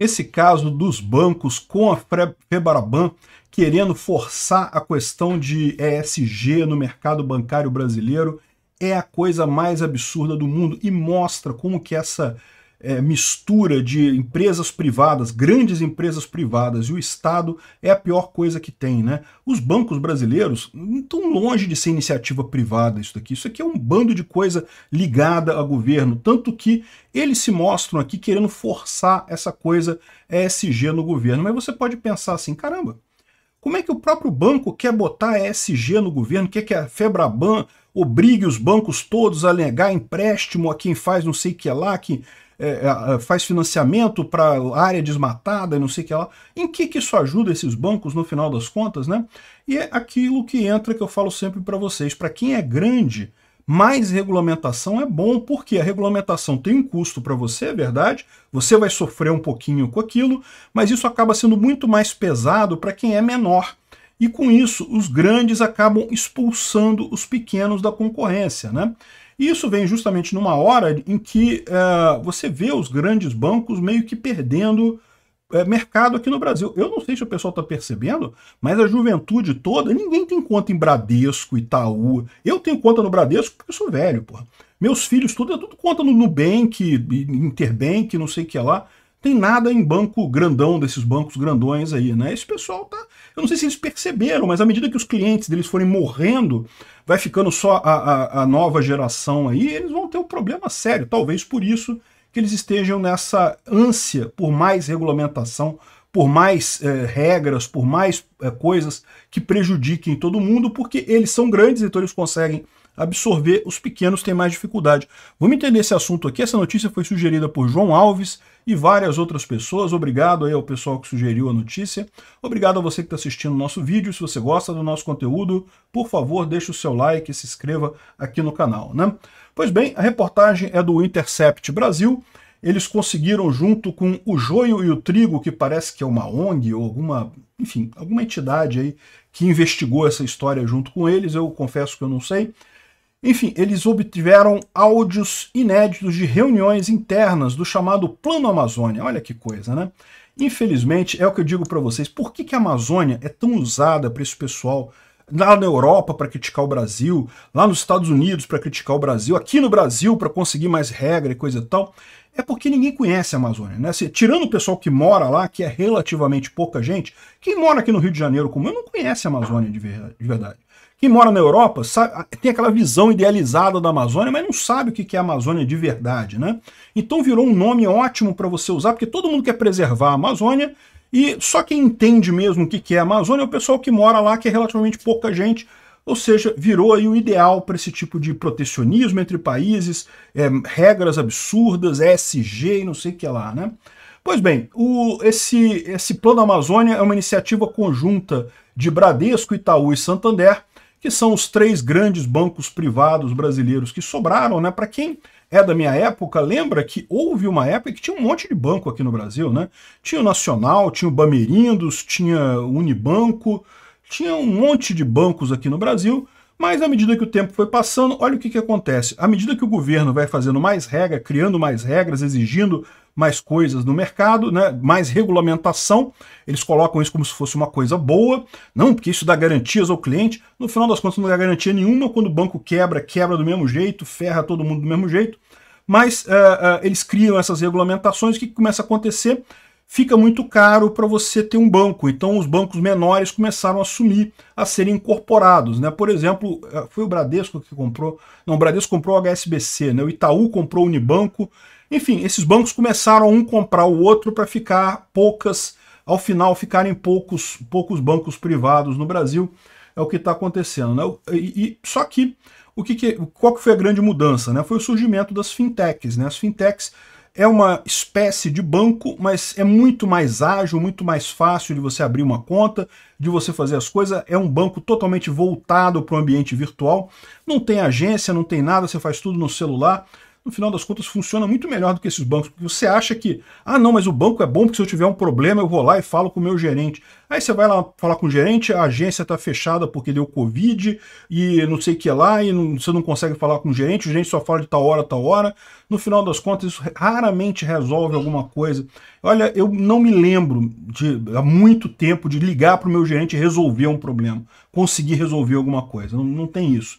Esse caso dos bancos com a FEBARABAN querendo forçar a questão de ESG no mercado bancário brasileiro é a coisa mais absurda do mundo e mostra como que essa é, mistura de empresas privadas, grandes empresas privadas e o Estado é a pior coisa que tem, né? Os bancos brasileiros estão longe de ser iniciativa privada isso aqui. Isso aqui é um bando de coisa ligada a governo, tanto que eles se mostram aqui querendo forçar essa coisa ESG é, no governo. Mas você pode pensar assim, caramba, como é que o próprio banco quer botar ESG no governo? Quer que a Febraban obrigue os bancos todos a negar empréstimo a quem faz não sei o que lá, que é, é, é, faz financiamento para área desmatada e não sei o que lá. Em que, que isso ajuda esses bancos no final das contas, né? E é aquilo que entra que eu falo sempre para vocês. Para quem é grande, mais regulamentação é bom, porque a regulamentação tem um custo para você, é verdade, você vai sofrer um pouquinho com aquilo, mas isso acaba sendo muito mais pesado para quem é menor. E com isso, os grandes acabam expulsando os pequenos da concorrência. Né? E isso vem justamente numa hora em que é, você vê os grandes bancos meio que perdendo é, mercado aqui no Brasil. Eu não sei se o pessoal está percebendo, mas a juventude toda, ninguém tem conta em Bradesco, Itaú. Eu tenho conta no Bradesco porque eu sou velho, porra. Meus filhos, tudo, é tudo conta no Nubank, Interbank, não sei o que lá tem nada em banco grandão, desses bancos grandões aí, né? Esse pessoal tá. Eu não sei se eles perceberam, mas à medida que os clientes deles forem morrendo, vai ficando só a, a, a nova geração aí, eles vão ter um problema sério. Talvez por isso que eles estejam nessa ânsia por mais regulamentação, por mais eh, regras, por mais eh, coisas que prejudiquem todo mundo, porque eles são grandes, então eles conseguem absorver, os pequenos têm mais dificuldade. Vamos entender esse assunto aqui. Essa notícia foi sugerida por João Alves e várias outras pessoas. Obrigado aí ao pessoal que sugeriu a notícia. Obrigado a você que está assistindo o nosso vídeo. Se você gosta do nosso conteúdo, por favor, deixe o seu like e se inscreva aqui no canal. Né? Pois bem, a reportagem é do Intercept Brasil eles conseguiram, junto com o joio e o trigo, que parece que é uma ONG ou alguma, enfim, alguma entidade aí que investigou essa história junto com eles, eu confesso que eu não sei, enfim, eles obtiveram áudios inéditos de reuniões internas do chamado Plano Amazônia. Olha que coisa, né? Infelizmente, é o que eu digo para vocês. Por que, que a Amazônia é tão usada para esse pessoal lá na Europa para criticar o Brasil, lá nos Estados Unidos para criticar o Brasil, aqui no Brasil para conseguir mais regra e coisa e tal? É porque ninguém conhece a Amazônia, né? Se, tirando o pessoal que mora lá, que é relativamente pouca gente, quem mora aqui no Rio de Janeiro, como eu, não conhece a Amazônia de verdade. Quem mora na Europa sabe, tem aquela visão idealizada da Amazônia, mas não sabe o que é a Amazônia de verdade, né? Então virou um nome ótimo para você usar, porque todo mundo quer preservar a Amazônia, e só quem entende mesmo o que é a Amazônia é o pessoal que mora lá, que é relativamente pouca gente, ou seja, virou aí o ideal para esse tipo de protecionismo entre países, é, regras absurdas, ESG e não sei o que lá, né? Pois bem, o, esse, esse Plano Amazônia é uma iniciativa conjunta de Bradesco, Itaú e Santander, que são os três grandes bancos privados brasileiros que sobraram, né? Para quem é da minha época, lembra que houve uma época que tinha um monte de banco aqui no Brasil, né? Tinha o Nacional, tinha o Bamerindos, tinha o Unibanco, tinha um monte de bancos aqui no Brasil, mas à medida que o tempo foi passando, olha o que, que acontece. À medida que o governo vai fazendo mais regra, criando mais regras, exigindo mais coisas no mercado, né, mais regulamentação. Eles colocam isso como se fosse uma coisa boa. Não, porque isso dá garantias ao cliente. No final das contas, não dá garantia nenhuma. Quando o banco quebra, quebra do mesmo jeito, ferra todo mundo do mesmo jeito. Mas uh, uh, eles criam essas regulamentações. O que começa a acontecer? fica muito caro para você ter um banco. Então os bancos menores começaram a assumir, a serem incorporados. Né? Por exemplo, eh, foi o Bradesco que comprou, não, o Bradesco comprou o HSBC, né? o Itaú comprou o Unibanco enfim, esses bancos começaram um comprar o outro para ficar poucas, ao final ficarem poucos, poucos bancos privados no Brasil. É o que está acontecendo. Né? E, e, só que, o que, que qual que foi a grande mudança? Né? Foi o surgimento das fintechs. Né? As fintechs é uma espécie de banco, mas é muito mais ágil, muito mais fácil de você abrir uma conta, de você fazer as coisas. É um banco totalmente voltado para o ambiente virtual. Não tem agência, não tem nada, você faz tudo no celular no final das contas funciona muito melhor do que esses bancos. Porque você acha que, ah, não, mas o banco é bom porque se eu tiver um problema eu vou lá e falo com o meu gerente. Aí você vai lá falar com o gerente, a agência está fechada porque deu Covid e não sei o que lá, e não, você não consegue falar com o gerente, o gerente só fala de tal hora, tal hora. No final das contas, isso raramente resolve alguma coisa. Olha, eu não me lembro de, há muito tempo de ligar para o meu gerente e resolver um problema, conseguir resolver alguma coisa. não, não tem isso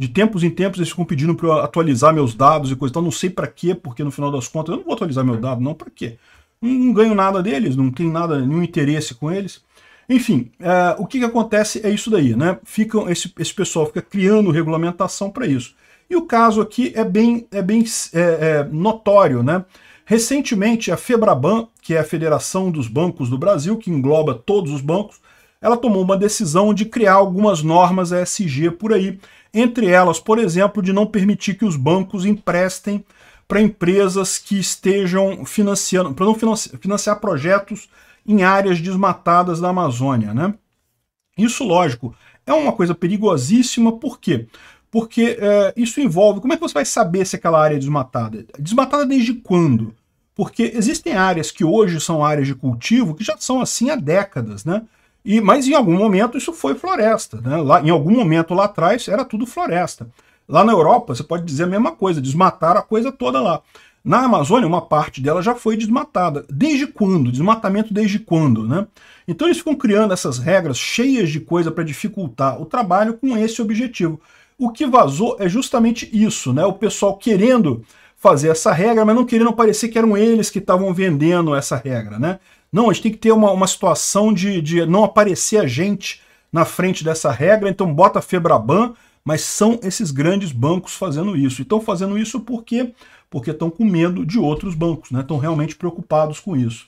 de tempos em tempos eles ficam pedindo para eu atualizar meus dados e coisa e tal. Não sei para quê, porque no final das contas eu não vou atualizar meu dado, não, para quê? Não, não, ganho nada deles, não tenho nada, nenhum interesse com eles. Enfim, é, o que, que acontece é isso daí, né? Ficam, esse, esse pessoal fica criando regulamentação para isso. E o caso aqui é bem, é bem é, é notório, né? Recentemente, a FEBRABAN, que é a Federação dos Bancos do Brasil, que engloba todos os bancos, ela tomou uma decisão de criar algumas normas ESG por aí, entre elas, por exemplo, de não permitir que os bancos emprestem para empresas que estejam financiando, para não financiar projetos em áreas desmatadas da Amazônia, né? Isso, lógico, é uma coisa perigosíssima, por quê? Porque é, isso envolve. Como é que você vai saber se aquela área é desmatada? Desmatada desde quando? Porque existem áreas que hoje são áreas de cultivo que já são assim há décadas, né? E, mas em algum momento isso foi floresta. Né? Lá, em algum momento lá atrás era tudo floresta. Lá na Europa, você pode dizer a mesma coisa, desmataram a coisa toda lá. Na Amazônia, uma parte dela já foi desmatada. Desde quando? Desmatamento desde quando, né? Então eles ficam criando essas regras cheias de coisa para dificultar o trabalho com esse objetivo. O que vazou é justamente isso, né? O pessoal querendo fazer essa regra, mas não querendo parecer que eram eles que estavam vendendo essa regra, né? Não, a gente tem que ter uma, uma situação de, de não aparecer a gente na frente dessa regra, então bota a Febraban, mas são esses grandes bancos fazendo isso. E estão fazendo isso porque porque estão com medo de outros bancos, né? Estão realmente preocupados com isso.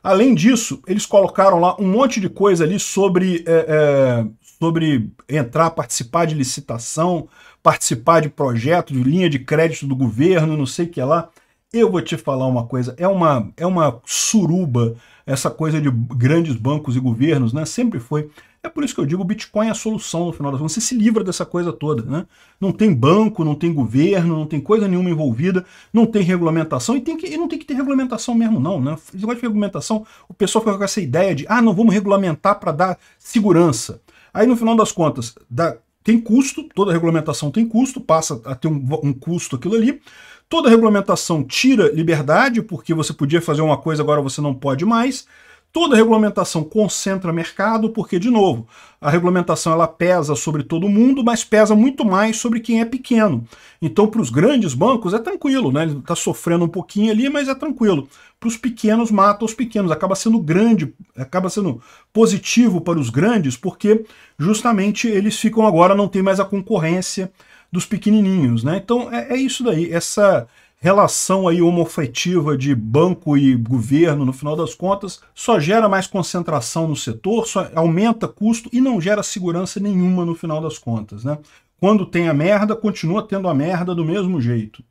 Além disso, eles colocaram lá um monte de coisa ali sobre, é, é, sobre entrar, participar de licitação, participar de projeto, de linha de crédito do governo, não sei o que lá. Eu vou te falar uma coisa, é uma, é uma suruba essa coisa de grandes bancos e governos, né? Sempre foi. É por isso que eu digo, o Bitcoin é a solução no final das contas. Você se livra dessa coisa toda, né? Não tem banco, não tem governo, não tem coisa nenhuma envolvida, não tem regulamentação e, tem que, e não tem que ter regulamentação mesmo não, né? Esse negócio de regulamentação, o pessoal fica com essa ideia de, ah, não, vamos regulamentar para dar segurança. Aí no final das contas, dá tem custo, toda regulamentação tem custo, passa a ter um, um custo aquilo ali. Toda regulamentação tira liberdade, porque você podia fazer uma coisa, agora você não pode mais. Toda regulamentação concentra mercado, porque, de novo, a regulamentação ela pesa sobre todo mundo, mas pesa muito mais sobre quem é pequeno. Então, para os grandes bancos é tranquilo, né? Ele está sofrendo um pouquinho ali, mas é tranquilo. Para os pequenos, mata os pequenos. Acaba sendo grande, acaba sendo positivo para os grandes, porque justamente eles ficam agora, não tem mais a concorrência dos pequenininhos, né? Então, é, é isso daí. Essa relação aí homofetiva de banco e governo, no final das contas, só gera mais concentração no setor, só aumenta custo e não gera segurança nenhuma no final das contas, né? Quando tem a merda, continua tendo a merda do mesmo jeito.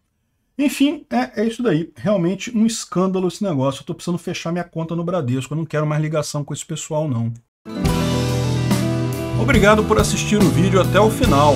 Enfim, é, é isso daí. Realmente um escândalo esse negócio. Eu tô precisando fechar minha conta no Bradesco. Eu não quero mais ligação com esse pessoal, não. Obrigado por assistir o vídeo até o final.